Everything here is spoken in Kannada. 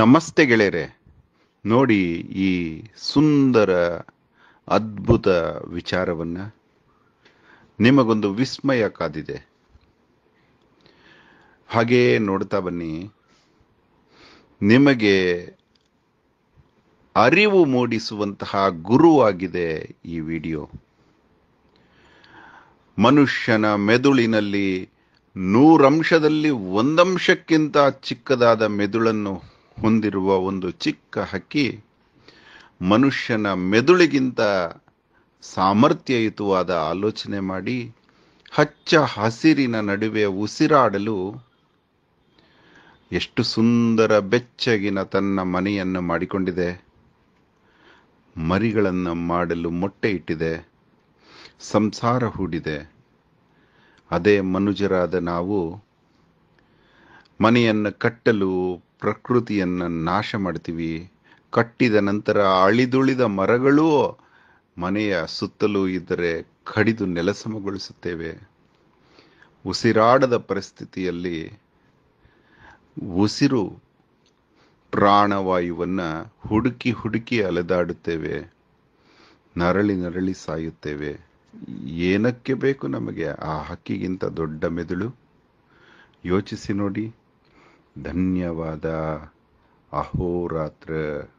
ನಮಸ್ತೆ ಗೆಳೆಯರೆ ನೋಡಿ ಈ ಸುಂದರ ಅದ್ಭುತ ವಿಚಾರವನ್ನ ನಿಮಗೊಂದು ವಿಸ್ಮಯ ಕಾದಿದೆ ಹಾಗೆ ನೋಡ್ತಾ ಬನ್ನಿ ನಿಮಗೆ ಅರಿವು ಮೂಡಿಸುವಂತಹ ಗುರುವಾಗಿದೆ ಈ ವಿಡಿಯೋ ಮನುಷ್ಯನ ಮೆದುಳಿನಲ್ಲಿ ನೂರಂಶದಲ್ಲಿ ಒಂದಂಶಕ್ಕಿಂತ ಚಿಕ್ಕದಾದ ಮೆದುಳನ್ನು ಹೊಂದಿರುವ ಒಂದು ಚಿಕ್ಕ ಹಕ್ಕಿ ಮನುಷ್ಯನ ಮೆದುಳಿಗಿಂತ ಸಾಮರ್ಥ್ಯಯುತವಾದ ಆಲೋಚನೆ ಮಾಡಿ ಹಚ್ಚ ಹಸಿರಿನ ನಡುವೆ ಉಸಿರಾಡಲು ಎಷ್ಟು ಸುಂದರ ಬೆಚ್ಚಗಿನ ತನ್ನ ಮನೆಯನ್ನು ಮಾಡಿಕೊಂಡಿದೆ ಮರಿಗಳನ್ನು ಮಾಡಲು ಮೊಟ್ಟೆ ಇಟ್ಟಿದೆ ಸಂಸಾರ ಹೂಡಿದೆ ಅದೇ ಮನುಜರಾದ ನಾವು ಮನೆಯನ್ನು ಕಟ್ಟಲು ಪ್ರಕೃತಿಯನ್ನು ನಾಶ ಮಾಡ್ತೀವಿ ಕಟ್ಟಿದ ನಂತರ ಅಳಿದುಳಿದ ಮರಗಳು ಮನೆಯ ಸುತ್ತಲೂ ಇದ್ದರೆ ಕಡಿದು ನೆಲಸಮಗೊಳಿಸುತ್ತೇವೆ ಉಸಿರಾಡದ ಪರಿಸ್ಥಿತಿಯಲ್ಲಿ ಉಸಿರು ಪ್ರಾಣವಾಯುವನ್ನು ಹುಡುಕಿ ಹುಡುಕಿ ಅಲೆದಾಡುತ್ತೇವೆ ನರಳಿ ನರಳಿ ಸಾಯುತ್ತೇವೆ ಏನಕ್ಕೆ ಬೇಕು ನಮಗೆ ಆ ಹಕ್ಕಿಗಿಂತ ದೊಡ್ಡ ಮೆದುಳು ಯೋಚಿಸಿ ನೋಡಿ ಧನ್ಯವಾದ ಅಹೋರಾತ್ರ